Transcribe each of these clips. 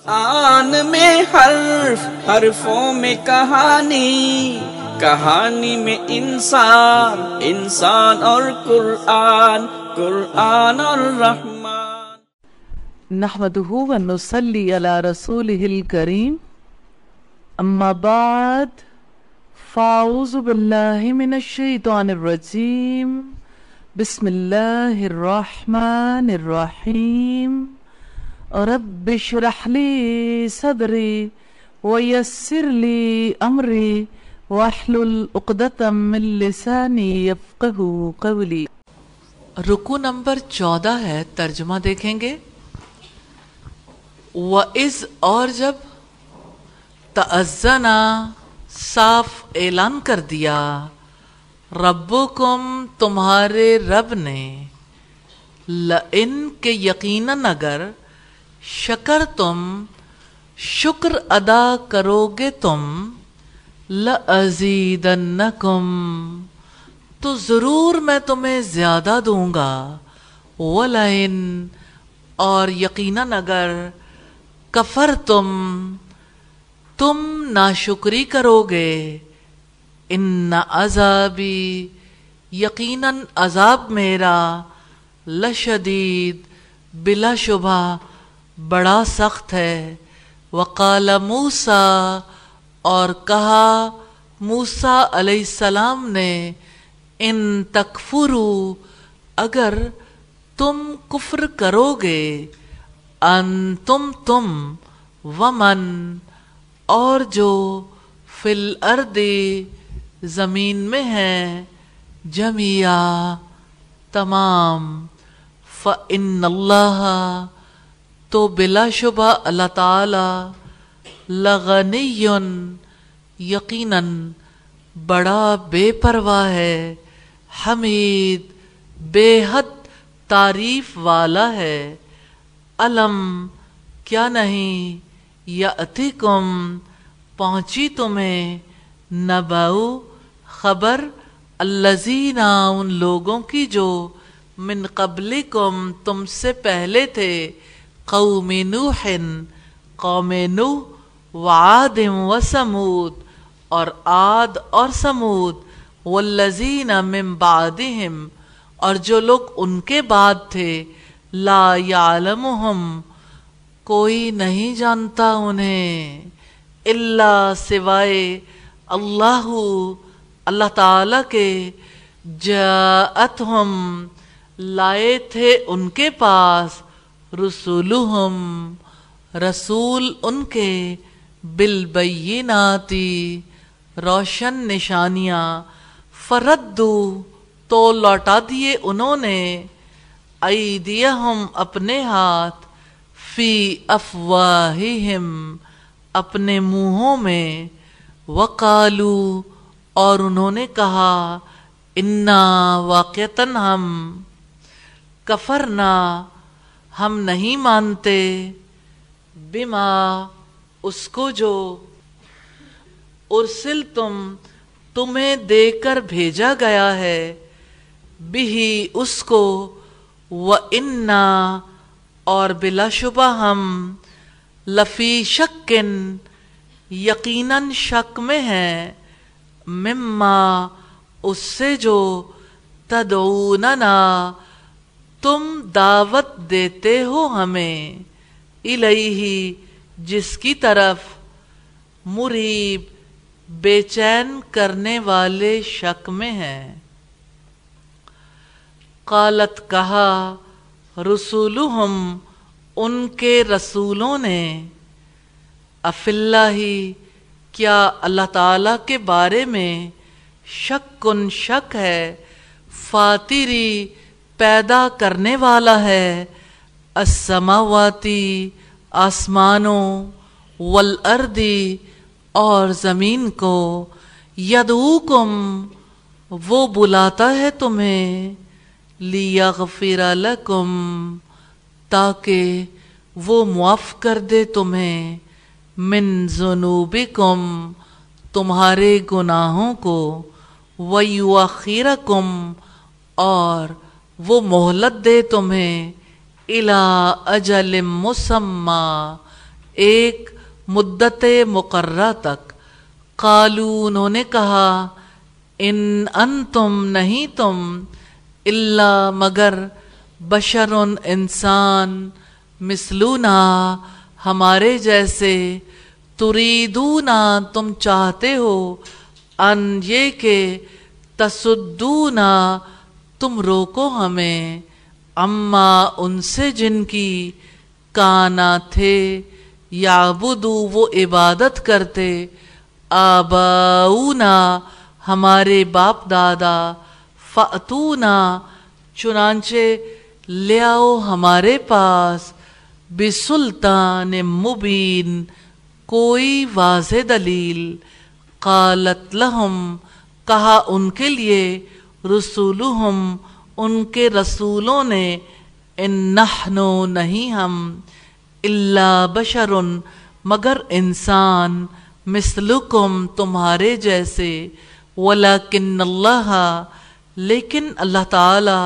कुरान में हर्फ हरफों में कहानी कहानी में इंसान इंसान और कुरान कुरान और रहमान नहमदहू व नुसल्ली अला रसूलिहिल करीम अम्मा बाद फाउज बिल्लाहि मिनश शैतानिर रजीम बिस्मिल्लाहिर रहमानिर रहीम रब शरहली सदरी वयसरली अमरी वाहलतमसानी रुकू नंबर चौदह है तर्जुमा देखेंगे व इज और जब तज़ना साफ ऐलान कर दिया रब्बुकुम तुम्हारे रब ने ल इन के यकीनन अगर शकर तुम शुक्र अदा करोगे तुम लजीदन्नकुम तो ज़रूर मैं तुम्हें ज़्यादा दूंगा वलाइन और यकीनन अगर कफर तुम तुम नाशुक्री करोगे इन अजाबी यकीनन अजाब मेरा लशदीद बिला शुबा बड़ा सख्त है वकाल मूसा और कहा मूसा अलैहिस्सलाम ने इन तकफुरु अगर तुम कुफ्र करोगे अन तुम तुम वमन और जो फिल अर्दे ज़मीन में है जमिया तमाम फ़ अल्लाह तो बिलाशुबा अल्लाह ताला लगनियन यकीनन बड़ा बेपरवाह है हमीद बेहद तारीफ वाला है अलम क्या नहीं या अतिकुम पहुँची तुम्हें नबाऊ खबर अल्लजीना उन लोगों की जो मिन कबलिकुम तुमसे पहले थे कौम नूहन कौम व वादिम व समूद और आद और समूद वल्लजीन मिम्बादिम और जो लोग उनके बाद थे ला यालमहम कोई नहीं जानता उन्हें इल्ला सिवाय अल्लाह अल्लाह ताला के जात लाए थे उनके पास रसुलुहम रसूल उनके बिलबैनाती रोशन निशानियाँ फरद्दू तो लौटा दिए उन्होंने हम अपने हाथ फी अफवाहिम अपने मुंहों में वकालू और उन्होंने कहा इन्ना वाक़ता हम कफरना हम नहीं मानते बिमा उसको जो उर्सिल तुम तुम्हें देकर भेजा गया है बिही उसको व इन्ना और बिलाशुबा हम लफी शक्किन यकीनन शक में है मिम्मा उससे जो तदऊनना तुम दावत देते हो हमें ही जिसकी तरफ मुरीब बेचैन करने वाले शक में हैं कालत कहा हम उनके रसूलों ने अफिल्ला ही क्या अल्लाह ताला के बारे में शक कन शक है फातिरी पैदा करने वाला है असमावाती आसमानों वल अर्दी और ज़मीन को यदूकुम वो बुलाता है तुम्हें लिया गफिरा लकुम ताकि वो मुआफ़ कर दे तुम्हें मिन जुनूबिकुम तुम्हारे गुनाहों को वयुआखिरकुम और वो मोहलत दे तुम्हें इला अजल मुसम्मा एक मुद्दत मुकर्रा तक कालू उन्होंने कहा इन अन तुम नहीं तुम इल्ला मगर बशर इंसान मिसलूना हमारे जैसे तुरीदूना तुम चाहते हो अन ये के तसुद्दूना तुम रोको हमें अम्मा उनसे जिनकी काना थे याबुदू वो इबादत करते आबाऊना हमारे बाप दादा ना चुनाचे ले आओ हमारे पास बिसुल्तान मुबीन कोई वाज दलील कालत लहम कहा उनके लिए रसूलुहम उनके रसूलों ने इन्नो नहीं हम इल्ला बशरुन मगर इंसान मिसलुकुम तुम्हारे जैसे वला किन्नल्लाह लेकिन अल्लाह ताला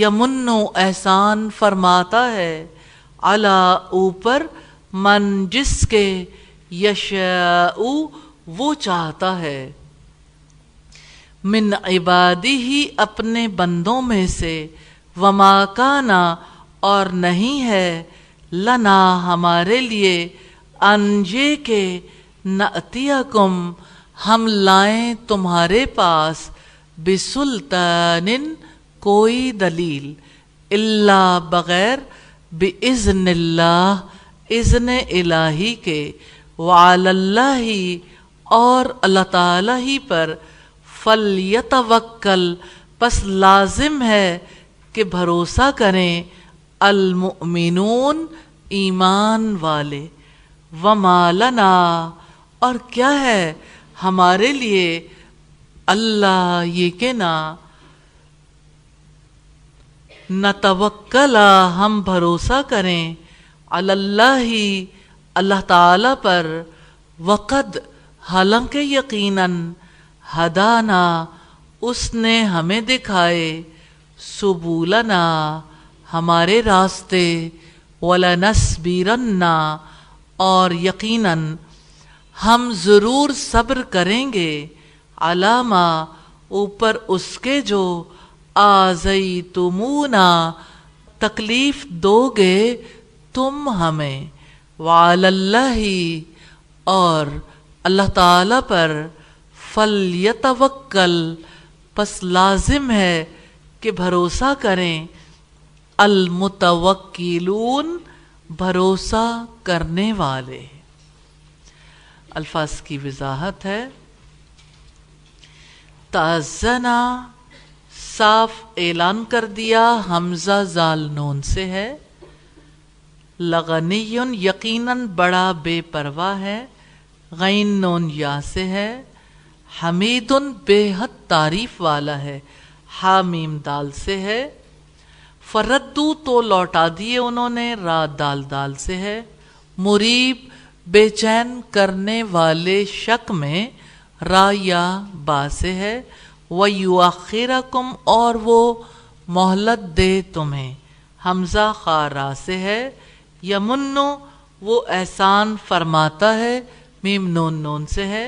यमुन्नो एहसान फरमाता है अला ऊपर मन जिसके यशाऊ वो चाहता है मिन इबादी ही अपने बंदों में से वमाकाना और नहीं है लना हमारे लिए अनजे के नतिया कुम हम लाएं तुम्हारे पास बिसुल्तानिन कोई दलील इल्ला बगैर बिजनल्लाह इज्न इलाही के वाल्ला ही और अल्लाह ताला ही पर फ़ल फलयतवक्कल बस लाजिम है कि भरोसा करें अलमिन ईमान वाले व मालना और क्या है हमारे लिए अल्लाह ये के ना न तवक्कला हम भरोसा करें अल्लाह ही अल्लाह ताला पर वक़द हालांकि यकीनन हदाना उसने हमें दिखाए सुबूलना हमारे रास्ते वलनसबीरन्ना और यकीनन हम ज़रूर सब्र करेंगे अलामा ऊपर उसके जो आजई तुमूना तकलीफ दोगे तुम हमें वाल्ला ही और अल्लाह ताला पर फल यतवक्कल बस लाजिम है कि भरोसा करें अलमुतवक्कीलून भरोसा करने वाले अल्फाज की वजाहत है ताजना साफ ऐलान कर दिया हमजा जाल नोन से है लगनीन यकीनन बड़ा बेपरवाह है गैन नोन या से है हमीदुन बेहद तारीफ वाला है हामीम दाल से है फरद्दू तो लौटा दिए उन्होंने रा दाल दाल से है मुरीब बेचैन करने वाले शक में रा या बा से है व युआखिरा कुम और वो मोहलत दे तुम्हें हमजा खारा से है यमुन्नो वो एहसान फरमाता है मीम नून नून से है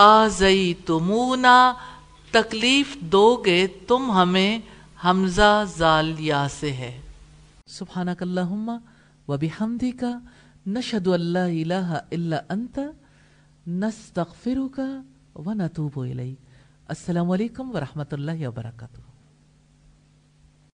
आजई तुमूना तकलीफ दोगे तुम हमें हमजा जालिया से है सुबहानकल्लाहुम्मा व बिहमदिका नशहदु अल्ला इलाहा इल्ला अंत नस्तगफिरुका व नतूबु इलैक अस्सलाम वालेकुम व रहमतुल्लाहि व बरकातुहू